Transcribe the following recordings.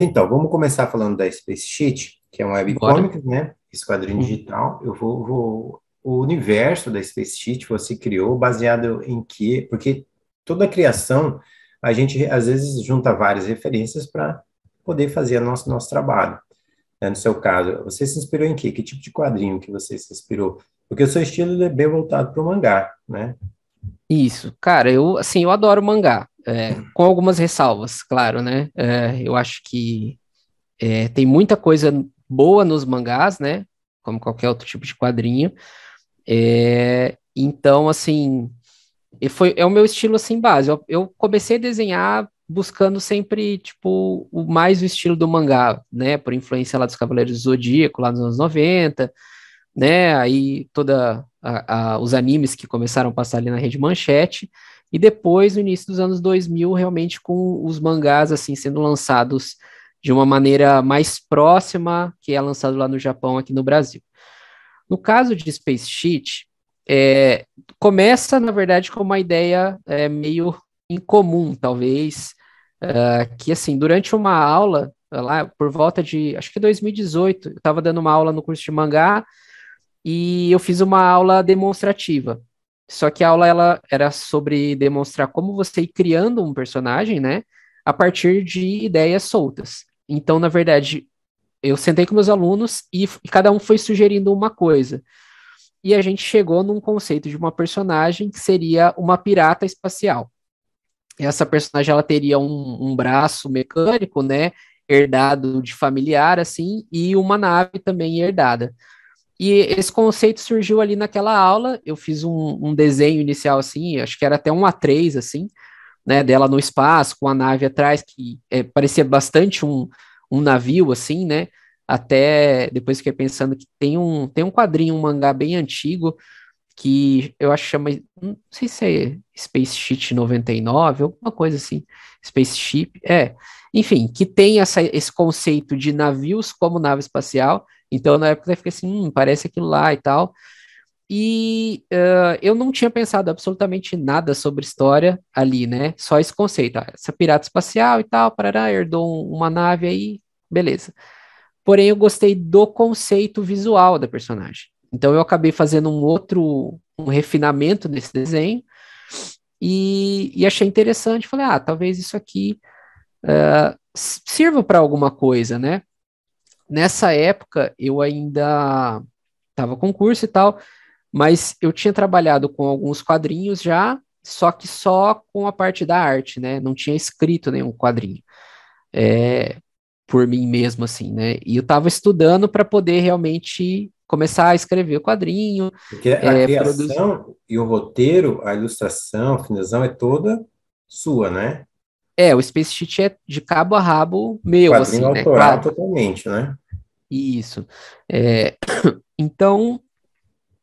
Então, vamos começar falando da Space Sheet, que é um webcomic, né? Esse quadrinho uhum. digital. Eu vou, vou, O universo da Space Sheet você criou baseado em que? Porque toda a criação, a gente às vezes junta várias referências para poder fazer o nosso, nosso trabalho. Né? No seu caso, você se inspirou em quê? Que tipo de quadrinho que você se inspirou? Porque o seu estilo é bem voltado para o mangá, né? Isso, cara, eu assim, eu adoro mangá. É, com algumas ressalvas, claro, né? É, eu acho que é, tem muita coisa boa nos mangás, né? Como qualquer outro tipo de quadrinho. É, então, assim, foi, é o meu estilo assim base. Eu, eu, comecei a desenhar buscando sempre, tipo, o, mais o estilo do mangá, né? Por influência lá dos Cavaleiros do Zodíaco, lá nos anos 90, né? Aí toda a, a, os animes que começaram a passar ali na rede manchete. E depois, no início dos anos 2000, realmente com os mangás assim sendo lançados de uma maneira mais próxima que é lançado lá no Japão aqui no Brasil. No caso de Space Sheet, é, começa, na verdade, com uma ideia é, meio incomum, talvez, uh, que, assim, durante uma aula, lá por volta de, acho que 2018, eu estava dando uma aula no curso de mangá e eu fiz uma aula demonstrativa. Só que a aula ela era sobre demonstrar como você ir criando um personagem, né, a partir de ideias soltas. Então, na verdade, eu sentei com meus alunos e, e cada um foi sugerindo uma coisa. E a gente chegou num conceito de uma personagem que seria uma pirata espacial. Essa personagem ela teria um, um braço mecânico, né, herdado de familiar assim, e uma nave também herdada. E esse conceito surgiu ali naquela aula. Eu fiz um, um, desenho inicial assim, acho que era até um A3 assim, né, dela no espaço com a nave atrás que é, parecia bastante um, um navio assim, né? Até depois fiquei pensando que tem um tem um quadrinho, um mangá bem antigo que eu acho que chama, não sei se é Space Sheet 99, alguma coisa assim, Spaceship, é, enfim, que tem essa, esse conceito de navios como nave espacial então, na época, eu fiquei assim, hum, parece aquilo lá e tal. E uh, eu não tinha pensado absolutamente nada sobre história ali, né? Só esse conceito, ah, essa pirata espacial e tal, parará, herdou uma nave aí, beleza. Porém, eu gostei do conceito visual da personagem. Então, eu acabei fazendo um outro um refinamento nesse desenho e, e achei interessante. Falei, ah, talvez isso aqui uh, sirva para alguma coisa, né? Nessa época, eu ainda estava com curso e tal, mas eu tinha trabalhado com alguns quadrinhos já, só que só com a parte da arte, né? Não tinha escrito nenhum quadrinho é, por mim mesmo, assim, né? E eu estava estudando para poder realmente começar a escrever o quadrinho. Porque a é, criação produzir. e o roteiro, a ilustração, a finalização é toda sua, né? É, o Space Sheet é de cabo a rabo meu, o quadrinho assim, né? autoral totalmente, né? Isso. É, então,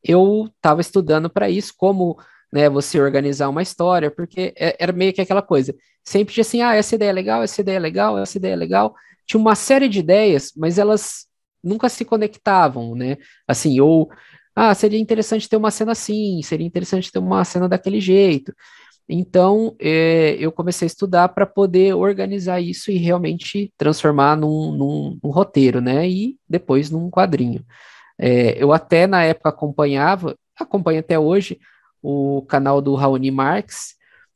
eu estava estudando para isso, como né, você organizar uma história, porque é, era meio que aquela coisa. Sempre tinha assim, ah, essa ideia é legal, essa ideia é legal, essa ideia é legal. Tinha uma série de ideias, mas elas nunca se conectavam, né? Assim, ou, ah, seria interessante ter uma cena assim, seria interessante ter uma cena daquele jeito. Então, é, eu comecei a estudar para poder organizar isso e realmente transformar num, num, num roteiro, né? E depois num quadrinho. É, eu até na época acompanhava, acompanho até hoje, o canal do Raoni Marx,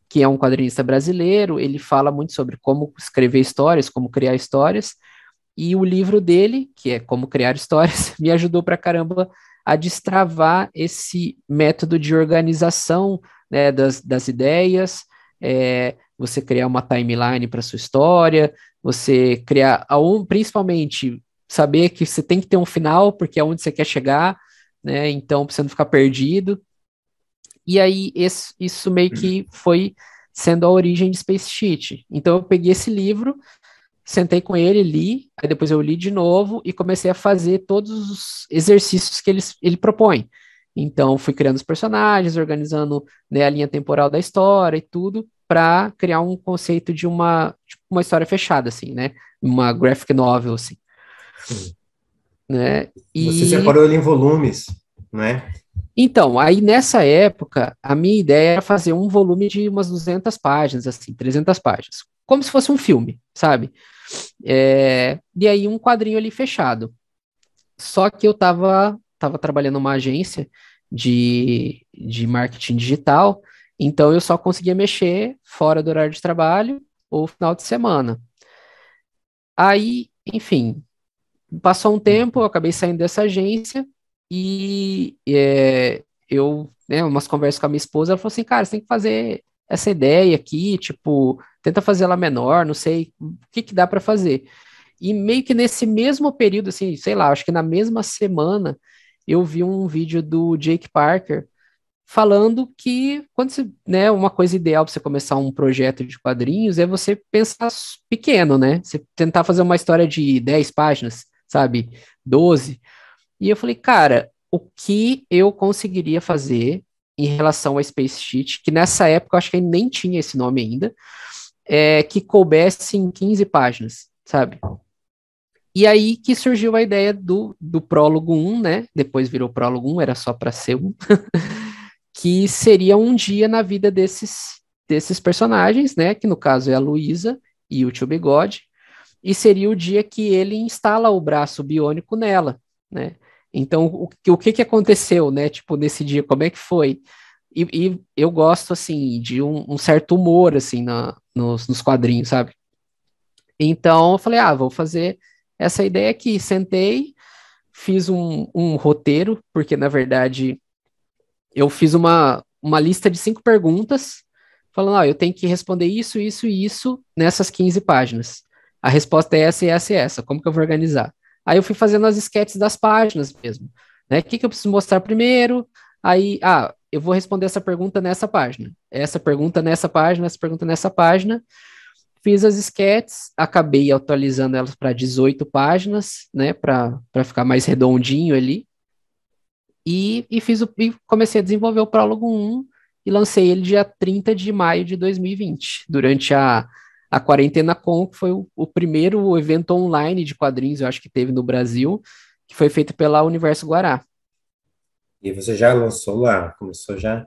que é um quadrinista brasileiro. Ele fala muito sobre como escrever histórias, como criar histórias. E o livro dele, que é Como Criar Histórias, me ajudou para caramba a destravar esse método de organização né, das, das ideias, é, você criar uma timeline para sua história, você criar, principalmente, saber que você tem que ter um final, porque é onde você quer chegar, né? Então, para você não ficar perdido. E aí, esse, isso meio que foi sendo a origem de Space Sheet Então, eu peguei esse livro, sentei com ele, li, aí depois eu li de novo e comecei a fazer todos os exercícios que ele, ele propõe. Então, fui criando os personagens, organizando né, a linha temporal da história e tudo, para criar um conceito de uma, tipo, uma história fechada, assim, né? Uma graphic novel, assim. Sim. Né? E... Você separou ele em volumes, né? Então, aí nessa época, a minha ideia era fazer um volume de umas 200 páginas, assim, 300 páginas. Como se fosse um filme, sabe? É... E aí um quadrinho ali fechado. Só que eu tava estava trabalhando numa agência de, de marketing digital, então eu só conseguia mexer fora do horário de trabalho ou final de semana. Aí, enfim, passou um tempo, eu acabei saindo dessa agência e é, eu, né, umas conversas com a minha esposa, ela falou assim, cara, você tem que fazer essa ideia aqui, tipo, tenta fazer ela menor, não sei o que, que dá para fazer. E meio que nesse mesmo período, assim, sei lá, acho que na mesma semana, eu vi um vídeo do Jake Parker falando que quando você, né, uma coisa ideal para você começar um projeto de quadrinhos é você pensar pequeno, né? Você tentar fazer uma história de 10 páginas, sabe? 12. E eu falei, cara, o que eu conseguiria fazer em relação a Space Sheet, que nessa época eu acho que nem tinha esse nome ainda, é, que coubesse em 15 páginas, sabe? E aí que surgiu a ideia do, do prólogo 1, né? Depois virou prólogo 1, era só para ser um. que seria um dia na vida desses, desses personagens, né? Que no caso é a Luísa e o tio Bigode. E seria o dia que ele instala o braço biônico nela, né? Então, o, o que, que aconteceu, né? Tipo, nesse dia, como é que foi? E, e eu gosto, assim, de um, um certo humor, assim, na, nos, nos quadrinhos, sabe? Então, eu falei, ah, vou fazer essa ideia aqui. Sentei, fiz um, um roteiro, porque na verdade eu fiz uma, uma lista de cinco perguntas, falando: ah, eu tenho que responder isso, isso e isso nessas 15 páginas. A resposta é essa, essa e essa. Como que eu vou organizar? Aí eu fui fazendo as esquetes das páginas mesmo. Né? O que, que eu preciso mostrar primeiro? Aí, ah, eu vou responder essa pergunta nessa página. Essa pergunta nessa página, essa pergunta nessa página. Fiz as sketches, acabei atualizando elas para 18 páginas, né, para ficar mais redondinho ali. E, e fiz o, e comecei a desenvolver o prólogo 1 e lancei ele dia 30 de maio de 2020, durante a, a Quarentena Com, que foi o, o primeiro evento online de quadrinhos, eu acho que teve no Brasil, que foi feito pela Universo Guará. E você já lançou lá? Começou já?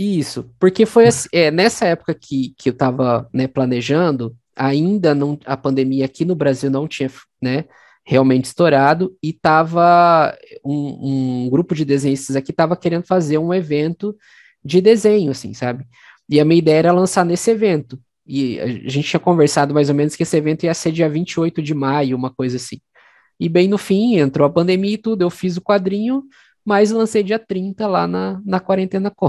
Isso, porque foi assim, é, nessa época que, que eu estava né, planejando, ainda não, a pandemia aqui no Brasil não tinha né, realmente estourado, e estava um, um, grupo de desenhistas aqui estava querendo fazer um evento de desenho, assim, sabe? E a minha ideia era lançar nesse evento. E a gente tinha conversado mais ou menos que esse evento ia ser dia 28 de maio, uma coisa assim. E bem no fim, entrou a pandemia e tudo, eu fiz o quadrinho, mas lancei dia 30 lá na, na Quarentena Com.